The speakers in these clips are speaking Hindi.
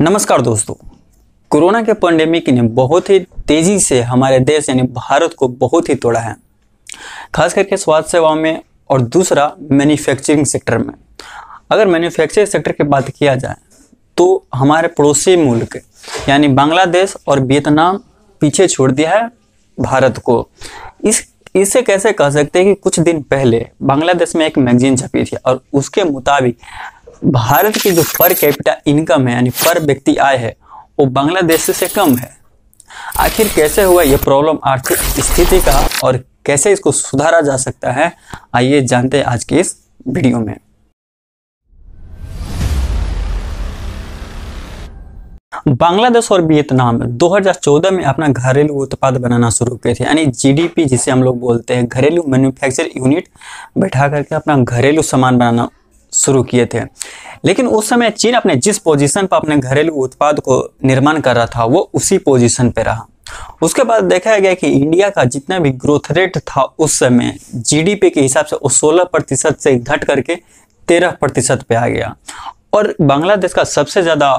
नमस्कार दोस्तों कोरोना के पेंडेमिक ने बहुत ही तेज़ी से हमारे देश यानी भारत को बहुत ही तोड़ा है खास करके स्वास्थ्य सेवाओं में और दूसरा मैन्युफैक्चरिंग सेक्टर में अगर मैन्युफैक्चरिंग सेक्टर की बात किया जाए तो हमारे पड़ोसी मुल्क यानी बांग्लादेश और वियतनाम पीछे छोड़ दिया है भारत को इस इसे कैसे कह सकते हैं कि कुछ दिन पहले बांग्लादेश में एक मैगजीन छपी थी और उसके मुताबिक भारत की जो पर कैपिटा इनकम है यानी पर व्यक्ति आय है वो बांग्लादेश से कम है आखिर कैसे हुआ यह प्रॉब्लम आर्थिक स्थिति का और कैसे इसको सुधारा जा सकता है आइए जानते हैं आज के इस वीडियो में बांग्लादेश और वियतनाम 2014 में अपना घरेलू उत्पाद बनाना शुरू किए थे यानी जीडीपी जिसे हम लोग बोलते हैं घरेलू मैन्युफैक्चर यूनिट बैठा करके अपना घरेलू सामान बनाना शुरू किए थे लेकिन उस समय चीन अपने जिस पोजीशन पर अपने घरेलू उत्पाद को निर्माण कर रहा था वो उसी पोजीशन पर रहा उसके बाद देखा गया कि इंडिया का जितना भी ग्रोथ रेट था उस समय जीडीपी के हिसाब से वो सोलह प्रतिशत से घट करके तेरह प्रतिशत पे आ गया और बांग्लादेश का सबसे ज़्यादा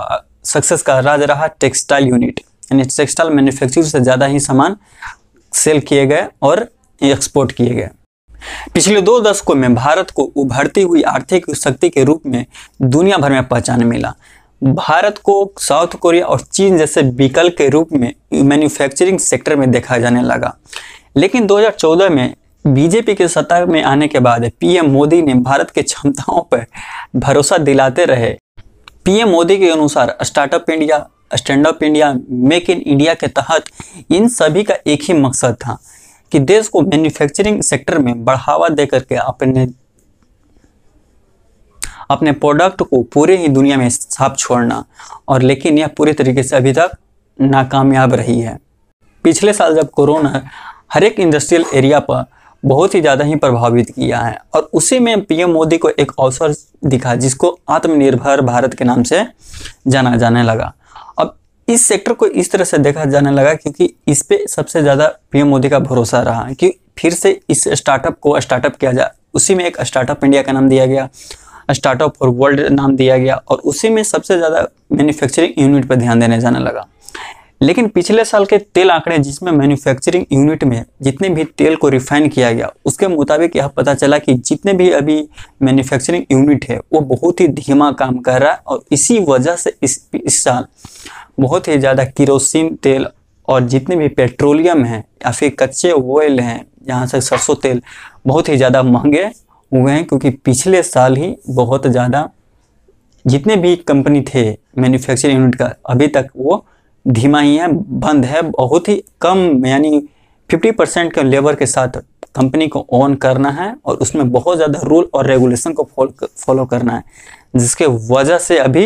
सक्सेस का राज रहा टेक्सटाइल यूनिट यानी टेक्सटाइल मैन्युफैक्चर से ज़्यादा ही सामान सेल किए गए और एक्सपोर्ट किए गए पिछले दो दशकों में भारत को उभरती हुई आर्थिक शक्ति के रूप में दुनिया भर में पहचान मिला भारत को साउथ कोरिया और चीन जैसे विकल्प के रूप में मैन्युफैक्चरिंग सेक्टर में देखा जाने लगा लेकिन 2014 में बीजेपी के सत्ता में आने के बाद पीएम मोदी ने भारत के क्षमताओं पर भरोसा दिलाते रहे पीएम मोदी के अनुसार startup India stand up India make in India के तहत इन सभी का एक ही मकसद था कि देश को मैन्युफैक्चरिंग सेक्टर में बढ़ावा दे करके अपने अपने प्रोडक्ट को पूरे ही दुनिया में छाप छोड़ना और लेकिन यह पूरे तरीके से अभी तक नाकामयाब रही है पिछले साल जब कोरोना हर एक इंडस्ट्रियल एरिया पर बहुत ही ज़्यादा ही प्रभावित किया है और उसी में पीएम मोदी को एक अवसर दिखा जिसको आत्मनिर्भर भारत के नाम से जाना जाने लगा इस सेक्टर को इस तरह से देखा जाने लगा क्योंकि इस पे सबसे ज़्यादा पीएम मोदी का भरोसा रहा कि फिर से इस स्टार्टअप को स्टार्टअप किया जाए उसी में एक स्टार्टअप इंडिया का नाम दिया गया स्टार्टअप फॉर वर्ल्ड नाम दिया गया और उसी में सबसे ज़्यादा मैन्युफैक्चरिंग यूनिट पर ध्यान देने जाने लगा लेकिन पिछले साल के तेल आंकड़े जिसमें मैन्युफैक्चरिंग यूनिट में जितने भी तेल को रिफाइन किया गया उसके मुताबिक यह पता चला कि जितने भी अभी मैन्युफैक्चरिंग यूनिट है वो बहुत ही धीमा काम कर रहा है और इसी वजह से इस, इस साल बहुत ही ज़्यादा किरोसिन तेल और जितने भी पेट्रोलियम हैं या फिर कच्चे ऑयल हैं यहाँ से सरसों तेल बहुत ही ज़्यादा महंगे हुए हैं क्योंकि पिछले साल ही बहुत ज़्यादा जितने भी कंपनी थे मैन्युफैक्चरिंग यूनिट का अभी तक वो धीमा ही है बंद है बहुत ही कम यानी 50 परसेंट के लेबर के साथ कंपनी को ऑन करना है और उसमें बहुत ज़्यादा रूल और रेगुलेशन को फॉलो करना है जिसके वजह से अभी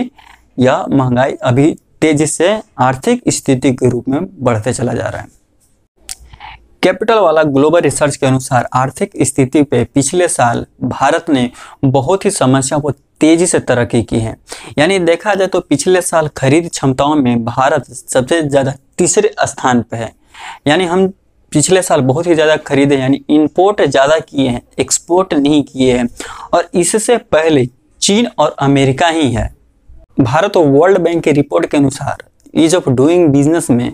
यह महंगाई अभी तेजी से आर्थिक स्थिति के रूप में बढ़ते चला जा रहा है कैपिटल वाला ग्लोबल रिसर्च के अनुसार आर्थिक स्थिति पे पिछले साल भारत ने बहुत ही समस्या को तेजी से तरक्की की है यानी देखा जाए तो पिछले साल खरीद क्षमताओं में भारत सबसे ज़्यादा तीसरे स्थान पर है यानी हम पिछले साल बहुत ही ज़्यादा खरीदे यानी इंपोर्ट ज़्यादा किए हैं एक्सपोर्ट नहीं किए हैं और इससे पहले चीन और अमेरिका ही है भारत और वर्ल्ड बैंक की रिपोर्ट के अनुसार ईज ऑफ डूइंग बिजनेस में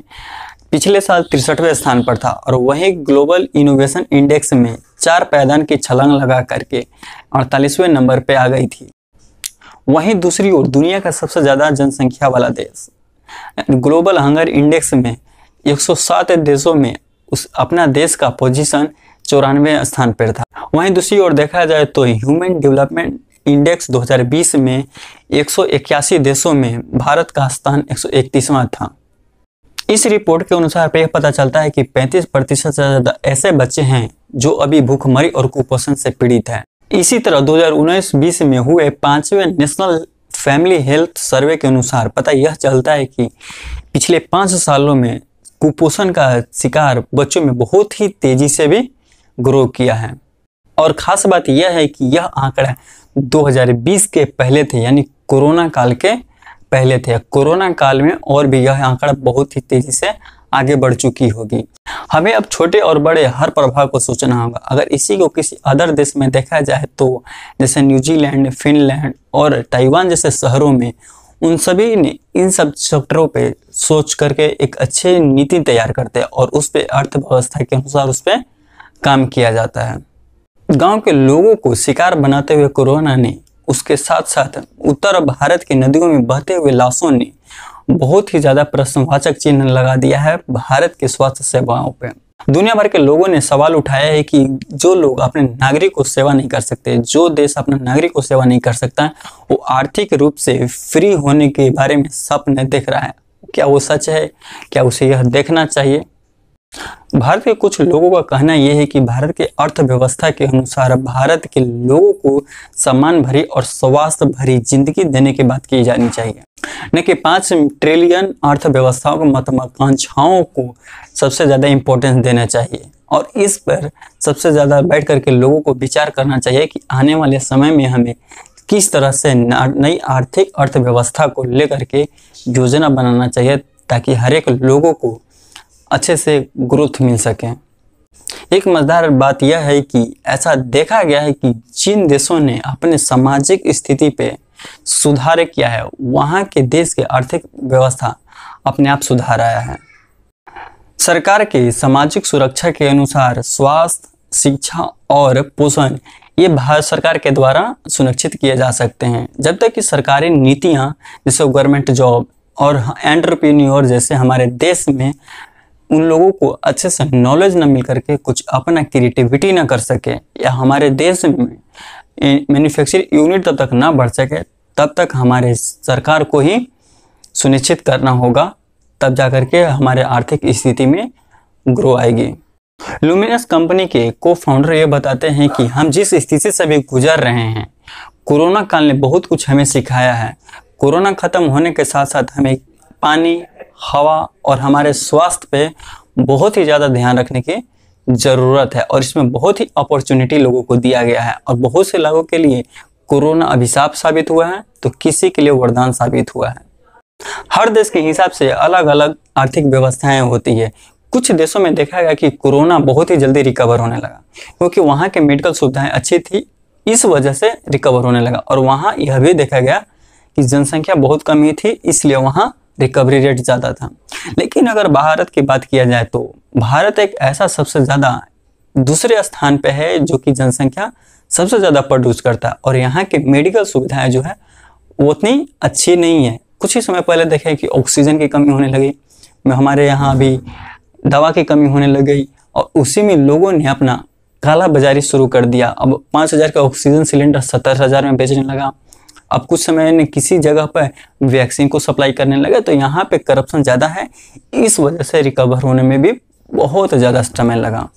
पिछले साल तिरसठवें स्थान पर था और वहीं ग्लोबल इनोवेशन इंडेक्स में चार पैदान की छलांग लगा करके अड़तालीसवें नंबर पे आ गई थी वहीं दूसरी ओर दुनिया का सबसे ज़्यादा जनसंख्या वाला देश ग्लोबल हंगर इंडेक्स में 107 देशों में उस अपना देश का पोजीशन चौरानवे स्थान पर था वहीं दूसरी ओर देखा जाए तो ह्यूमन डेवलपमेंट इंडेक्स 2020 में एक देशों में भारत का स्थान 131वां था इस रिपोर्ट के अनुसार यह पता चलता है कि 35 प्रतिशत से ज़्यादा ऐसे बच्चे हैं जो अभी भूखमरी और कुपोषण से पीड़ित हैं इसी तरह 2019-20 में हुए पांचवें नेशनल फैमिली हेल्थ सर्वे के अनुसार पता यह चलता है कि पिछले पाँच सालों में कुपोषण का शिकार बच्चों में बहुत ही तेजी से भी ग्रो किया है और ख़ास बात यह है कि यह आंकड़ा 2020 के पहले थे यानी कोरोना काल के पहले थे कोरोना काल में और भी यह आंकड़ा बहुत ही तेज़ी से आगे बढ़ चुकी होगी हमें अब छोटे और बड़े हर प्रभाव को सोचना होगा अगर इसी को किसी अदर देश में देखा जाए तो जैसे न्यूजीलैंड फिनलैंड और ताइवान जैसे शहरों में उन सभी ने इन सब सेक्टरों पे सोच करके एक अच्छी नीति तैयार करते हैं और उस पर अर्थव्यवस्था के अनुसार उस पर काम किया जाता है गांव के लोगों को शिकार बनाते हुए कोरोना ने उसके साथ साथ उत्तर भारत की नदियों में बहते हुए लाशों ने बहुत ही ज्यादा प्रश्नवाचक चिन्ह लगा दिया है भारत के स्वास्थ्य सेवाओं पर दुनिया भर के लोगों ने सवाल उठाया है कि जो लोग अपने नागरिक को सेवा नहीं कर सकते जो देश अपने नागरिक को सेवा नहीं कर सकता है वो आर्थिक रूप से फ्री होने के बारे में सपने देख रहा है क्या वो सच है क्या उसे यह देखना चाहिए भारत के कुछ लोगों का कहना यह है कि भारत के अर्थव्यवस्था के अनुसार भारत के लोगों को सम्मान भरी और स्वास्थ्य भरी जिंदगी देने की बात की जानी चाहिए न कि पांच ट्रिलियन अर्थव्यवस्थाओं को महत्वाकांक्षाओं को सबसे ज़्यादा इम्पोर्टेंस देना चाहिए और इस पर सबसे ज़्यादा बैठ करके लोगों को विचार करना चाहिए कि आने वाले समय में हमें किस तरह से नई आर्थिक अर्थव्यवस्था को लेकर के योजना बनाना चाहिए ताकि हर एक लोगों को अच्छे से ग्रोथ मिल सके एक मजेदार बात यह है कि ऐसा देखा गया है कि जिन देशों ने अपने सामाजिक स्थिति पे सुधार किया है वहाँ के देश के आर्थिक व्यवस्था अपने आप सुधार आया है सरकार के सामाजिक सुरक्षा के अनुसार स्वास्थ्य शिक्षा और पोषण ये भारत सरकार के द्वारा सुनिश्चित किए जा सकते हैं जब तक कि सरकारी नीतियाँ जैसे गवर्नमेंट जॉब और एंटरप्रेन्योर जैसे हमारे देश में उन लोगों को अच्छे से नॉलेज ना मिल करके कुछ अपना क्रिएटिविटी ना कर सके या हमारे देश में मैन्युफैक्चर यूनिट तब तक ना बढ़ सके तब तक हमारे सरकार को ही सुनिश्चित करना होगा तब जा कर के हमारे आर्थिक स्थिति में ग्रो आएगी लुमिनस कंपनी के को फाउंडर ये बताते हैं कि हम जिस स्थिति से भी गुजर रहे हैं कोरोना काल ने बहुत कुछ हमें सिखाया है कोरोना ख़त्म होने के साथ साथ हमें पानी हवा और हमारे स्वास्थ्य पे बहुत ही ज़्यादा ध्यान रखने की ज़रूरत है और इसमें बहुत ही अपॉर्चुनिटी लोगों को दिया गया है और बहुत से लोगों के लिए कोरोना अभिशाप साबित हुआ है तो किसी के लिए वरदान साबित हुआ है हर देश के हिसाब से अलग अलग आर्थिक व्यवस्थाएं होती है कुछ देशों में देखा गया कि कोरोना बहुत ही जल्दी रिकवर होने लगा क्योंकि वहाँ के मेडिकल सुविधाएं अच्छी थी इस वजह से रिकवर होने लगा और वहाँ यह भी देखा गया कि जनसंख्या बहुत कम ही थी इसलिए वहाँ रिकवरी रेट ज़्यादा था लेकिन अगर भारत की बात किया जाए तो भारत एक ऐसा सबसे ज़्यादा दूसरे स्थान पर है जो कि जनसंख्या सबसे ज़्यादा प्रोड्यूस करता है और यहाँ की मेडिकल सुविधाएं जो है वो उतनी अच्छी नहीं है कुछ ही समय पहले देखें कि ऑक्सीजन की कमी होने लगी हमारे यहाँ अभी दवा की कमी होने लग गई और उसी में लोगों ने अपना काला बाजारी शुरू कर दिया अब पाँच हज़ार का ऑक्सीजन सिलेंडर सत्तर हज़ार में बेचने लगा अब कुछ समय ने किसी जगह पर वैक्सीन को सप्लाई करने लगे तो यहाँ पे करप्शन ज़्यादा है इस वजह से रिकवर होने में भी बहुत ज़्यादा समय लगा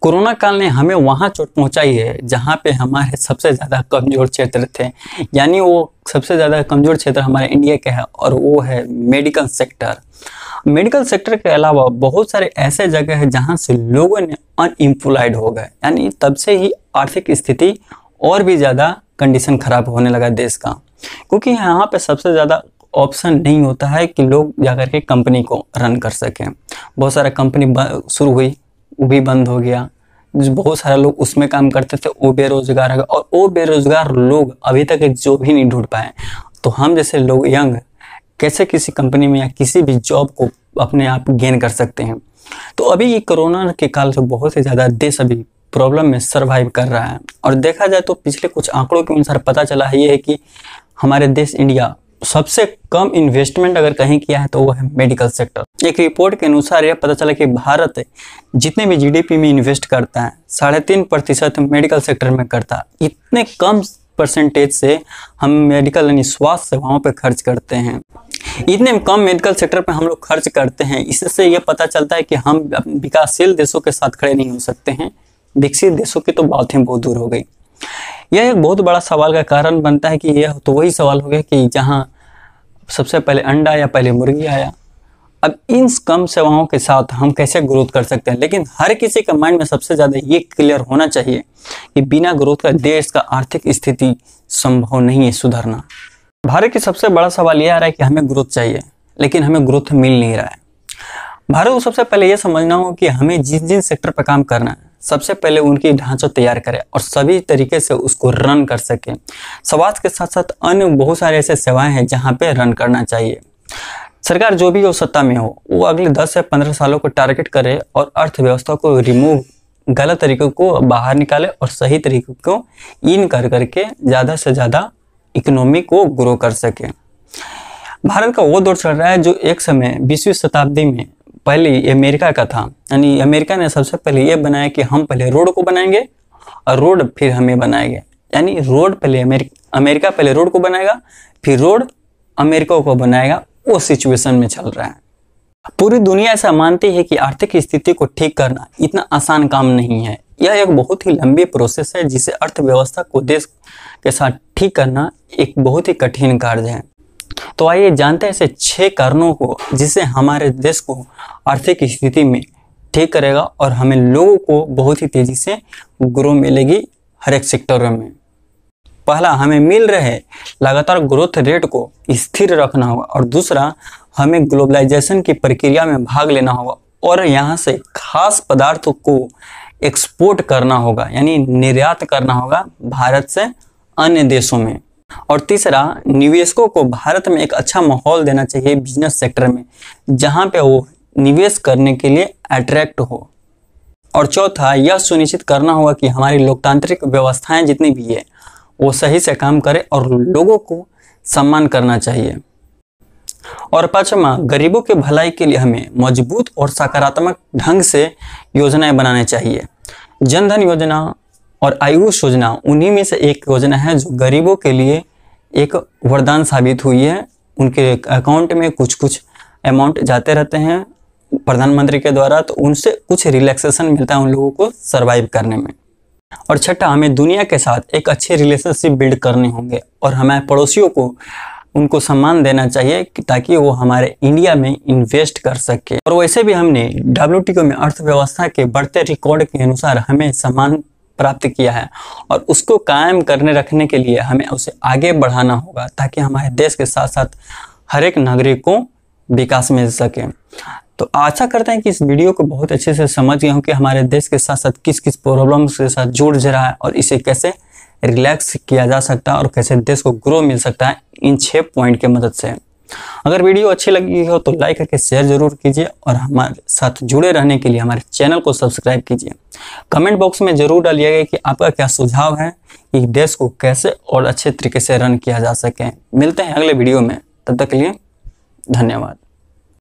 कोरोना काल ने हमें वहाँ चोट पहुँचाई है जहाँ पे हमारे सबसे ज़्यादा कमज़ोर क्षेत्र थे यानी वो सबसे ज़्यादा कमज़ोर क्षेत्र हमारे इंडिया का है और वो है मेडिकल सेक्टर मेडिकल सेक्टर के अलावा बहुत सारे ऐसे जगह हैं जहाँ से लोगों ने अनएम्प्लॉयड हो गए यानी तब से ही आर्थिक स्थिति और भी ज़्यादा कंडीशन ख़राब होने लगा देश का क्योंकि यहाँ पे सबसे ज़्यादा ऑप्शन नहीं होता है कि लोग जाकर के कंपनी को रन कर सकें बहुत सारा कंपनी शुरू हुई वो भी बंद हो गया बहुत सारे लोग उसमें काम करते थे वो बेरोजगार है और वो बेरोजगार लोग अभी तक जो भी नहीं ढूंढ पाए तो हम जैसे लोग यंग कैसे किसी कंपनी में या किसी भी जॉब को अपने आप गेन कर सकते हैं तो अभी ये कोरोना के काल से बहुत ही ज़्यादा देश अभी प्रॉब्लम में सर्वाइव कर रहा है और देखा जाए तो पिछले कुछ आंकड़ों के अनुसार पता चला है ये है कि हमारे देश इंडिया सबसे कम इन्वेस्टमेंट अगर कहीं किया है तो वो है मेडिकल सेक्टर एक रिपोर्ट के अनुसार यह पता चला कि भारत जितने भी जीडीपी में इन्वेस्ट करता है साढ़े तीन प्रतिशत मेडिकल सेक्टर में करता है इतने कम परसेंटेज से हम मेडिकल यानी स्वास्थ्य सेवाओं पर खर्च करते हैं इतने कम मेडिकल सेक्टर पर हम लोग खर्च करते हैं इससे ये पता चलता है कि हम विकासशील देशों के साथ खड़े नहीं हो सकते हैं विकसित देशों की तो बात ही बहुत दूर हो गई यह एक बहुत बड़ा सवाल का कारण बनता है कि यह तो वही सवाल हो गया कि जहाँ सबसे पहले अंडा या पहले मुर्गी आया अब इन कम सेवाओं के साथ हम कैसे ग्रोथ कर सकते हैं लेकिन हर किसी के माइंड में सबसे ज़्यादा ये क्लियर होना चाहिए कि बिना ग्रोथ का देश का आर्थिक स्थिति संभव नहीं है सुधरना भारत की सबसे बड़ा सवाल यह आ रहा है कि हमें ग्रोथ चाहिए लेकिन हमें ग्रोथ मिल नहीं रहा है भारत को सबसे पहले यह समझना हो कि हमें जिस जिन सेक्टर पर काम करना है सबसे पहले उनकी ढांचा तैयार करें और सभी तरीके से उसको रन कर सकें स्वास्थ्य के साथ साथ अन्य बहुत सारे ऐसे सेवाएं हैं जहां पे रन करना चाहिए सरकार जो भी हो सत्ता में हो वो अगले 10 से 15 सालों को टारगेट करे और अर्थव्यवस्था को रिमूव गलत तरीकों को बाहर निकाले और सही तरीकों को इन कर करके ज़्यादा से ज़्यादा इकोनॉमी को ग्रो कर सके भारत का वो दौर चल रहा है जो एक समय बीसवीं शताब्दी में पहले अमेरिका का था यानी अमेरिका ने सबसे पहले ये बनाया कि हम पहले रोड को बनाएंगे और रोड फिर हमें बनाएंगे यानी रोड पहले अमेरिका अमेरिका पहले रोड को बनाएगा फिर रोड अमेरिका को बनाएगा वो सिचुएशन में चल रहा है पूरी दुनिया ऐसा मानती है कि आर्थिक स्थिति को ठीक करना इतना आसान काम नहीं है यह एक बहुत ही लंबी प्रोसेस है जिसे अर्थव्यवस्था को देश के साथ ठीक करना एक बहुत ही कठिन कार्य है तो आइए जानते हैं ऐसे छह कारणों को जिससे हमारे देश को आर्थिक स्थिति में ठीक करेगा और हमें लोगों को बहुत ही तेज़ी से ग्रो मिलेगी हर एक सेक्टर में पहला हमें मिल रहे लगातार ग्रोथ रेट को स्थिर रखना होगा और दूसरा हमें ग्लोबलाइजेशन की प्रक्रिया में भाग लेना होगा और यहाँ से खास पदार्थों को एक्सपोर्ट करना होगा यानी निर्यात करना होगा भारत से अन्य देशों में और तीसरा निवेशकों को भारत में एक अच्छा माहौल देना चाहिए बिजनेस सेक्टर में जहां पे वो निवेश करने के लिए अट्रैक्ट हो और चौथा यह सुनिश्चित करना होगा कि हमारी लोकतांत्रिक व्यवस्थाएं जितनी भी है वो सही से काम करे और लोगों को सम्मान करना चाहिए और पांचवा गरीबों के भलाई के लिए हमें मजबूत और सकारात्मक ढंग से योजनाएं बनाने चाहिए जनधन योजना और आयुष योजना उन्हीं में से एक योजना है जो गरीबों के लिए एक वरदान साबित हुई है उनके अकाउंट में कुछ कुछ अमाउंट जाते रहते हैं प्रधानमंत्री के द्वारा तो उनसे कुछ रिलैक्सेशन मिलता है उन लोगों को सर्वाइव करने में और छठा हमें दुनिया के साथ एक अच्छे रिलेशनशिप बिल्ड करने होंगे और हमें पड़ोसियों को उनको सम्मान देना चाहिए ताकि वो हमारे इंडिया में इन्वेस्ट कर सके और वैसे भी हमने डब्ल्यू में अर्थव्यवस्था के बढ़ते रिकॉर्ड के अनुसार हमें सम्मान प्राप्त किया है और उसको कायम करने रखने के लिए हमें उसे आगे बढ़ाना होगा ताकि हमारे देश के साथ साथ हर एक नागरिक को विकास मिल सके तो आशा करते हैं कि इस वीडियो को बहुत अच्छे से समझ गए हूँ कि हमारे देश के साथ साथ किस किस प्रॉब्लम्स के साथ जुड़ जा रहा है और इसे कैसे रिलैक्स किया जा सकता है और कैसे देश को ग्रो मिल सकता है इन छः पॉइंट के मदद से अगर वीडियो अच्छी लगी हो तो लाइक करके शेयर जरूर कीजिए और हमारे साथ जुड़े रहने के लिए हमारे चैनल को सब्सक्राइब कीजिए कमेंट बॉक्स में जरूर डालिएगा कि आपका क्या सुझाव है कि देश को कैसे और अच्छे तरीके से रन किया जा सके मिलते हैं अगले वीडियो में तब तक के लिए धन्यवाद